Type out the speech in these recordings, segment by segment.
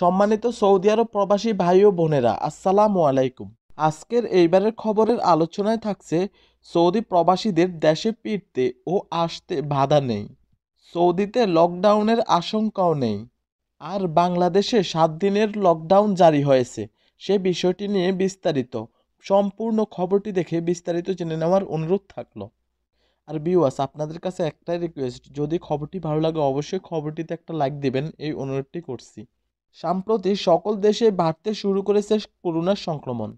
সম্মানিত সৌদি আরব প্রবাসী ভাই ও বোনেরা আসসালামু আলাইকুম আজকের এইবারের খবরের আলোচনায় থাকছে সৌদি প্রবাসীদের দেশে ফিরতে ও আসতে বাধা নেই সৌদিতে লকডাউনের আশঙ্কাও নেই আর বাংলাদেশে সাত দিনের লকডাউন জারি হয়েছে সে বিষয়টি নিয়ে বিস্তারিত সম্পূর্ণ খবরটি দেখে বিস্তারিত জেনে নেওয়ার অনুরোধ থাকলো আর বিওয়াস আপনাদের কাছে একটাই রিকোয়েস্ট যদি খবরটি ভালো লাগে অবশ্যই খবরটিতে একটা লাইক দেবেন এই অনুরোধটি করছি সম্প্রতি সকল দেশে বাড়তে শুরু করেছে করোনা সংক্রমণ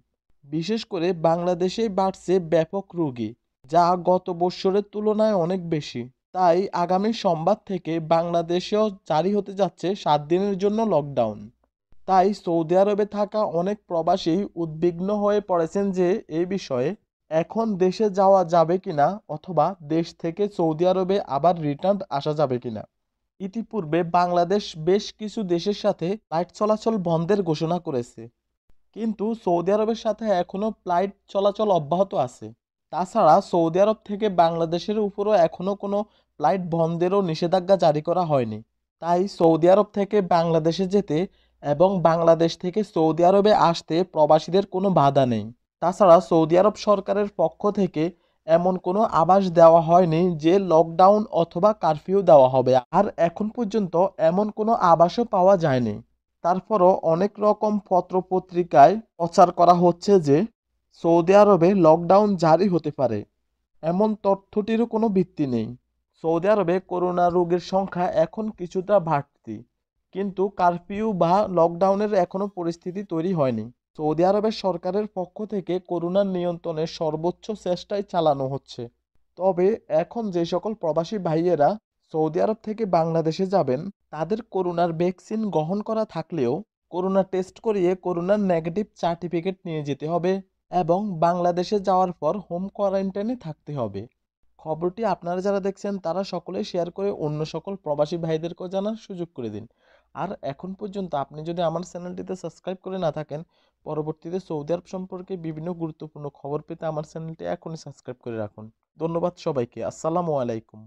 বিশেষ করে বাংলাদেশে বাড়ছে ব্যাপক রোগী যা গত বছরের তুলনায় অনেক বেশি তাই আগামী সোমবার থেকে বাংলাদেশেও জারি হতে যাচ্ছে সাত দিনের জন্য লকডাউন তাই সৌদি আরবে থাকা অনেক প্রবাসী উদ্বিগ্ন হয়ে পড়েছেন যে এই বিষয়ে এখন দেশে যাওয়া যাবে কিনা অথবা দেশ থেকে সৌদি আরবে আবার রিটার্ন আসা যাবে কিনা ইতিপূর্বে বাংলাদেশ বেশ কিছু দেশের সাথে ফ্লাইট চলাচল বন্ধের ঘোষণা করেছে কিন্তু সৌদি আরবের সাথে এখনও ফ্লাইট চলাচল অব্যাহত আছে তাছাড়া সৌদি আরব থেকে বাংলাদেশের উপরও এখনও কোনো ফ্লাইট বন্ধেরও নিষেধাজ্ঞা জারি করা হয়নি তাই সৌদি আরব থেকে বাংলাদেশে যেতে এবং বাংলাদেশ থেকে সৌদি আরবে আসতে প্রবাসীদের কোনো বাধা নেই তাছাড়া সৌদি আরব সরকারের পক্ষ থেকে এমন কোনো আভাস দেওয়া হয়নি যে লকডাউন অথবা কারফিউ দেওয়া হবে আর এখন পর্যন্ত এমন কোনো আভাসও পাওয়া যায়নি তারপরও অনেক রকম পত্র পত্রিকায় প্রচার করা হচ্ছে যে সৌদি আরবে লকডাউন জারি হতে পারে এমন তথ্যটিরও কোনো ভিত্তি নেই সৌদি আরবে করোনা রোগের সংখ্যা এখন কিছুটা বাড়তি কিন্তু কারফিউ বা লকডাউনের এখনও পরিস্থিতি তৈরি হয়নি সৌদি আরবের সরকারের পক্ষ থেকে করোনা নিয়ন্ত্রণে সর্বোচ্চ চেষ্টাই চালানো হচ্ছে তবে এখন যে সকল প্রবাসী ভাইয়েরা সৌদি আরব থেকে বাংলাদেশে যাবেন তাদের করোনার ভ্যাকসিন গ্রহণ করা থাকলেও করোনা টেস্ট করিয়ে করোনার নেগেটিভ সার্টিফিকেট নিয়ে যেতে হবে এবং বাংলাদেশে যাওয়ার পর হোম কোয়ারেন্টাইনে থাকতে হবে খবরটি আপনারা যারা দেখছেন তারা সকলে শেয়ার করে অন্য সকল প্রবাসী ভাইদেরকেও জানার সুযোগ করে দিন আর এখন পর্যন্ত আপনি যদি আমার চ্যানেলটিতে সাবস্ক্রাইব করে না থাকেন পরবর্তীতে সৌদি আরব সম্পর্কে বিভিন্ন গুরুত্বপূর্ণ খবর পেতে আমার চ্যানেলটি এখনই সাবস্ক্রাইব করে রাখুন ধন্যবাদ সবাইকে আসসালামু আলাইকুম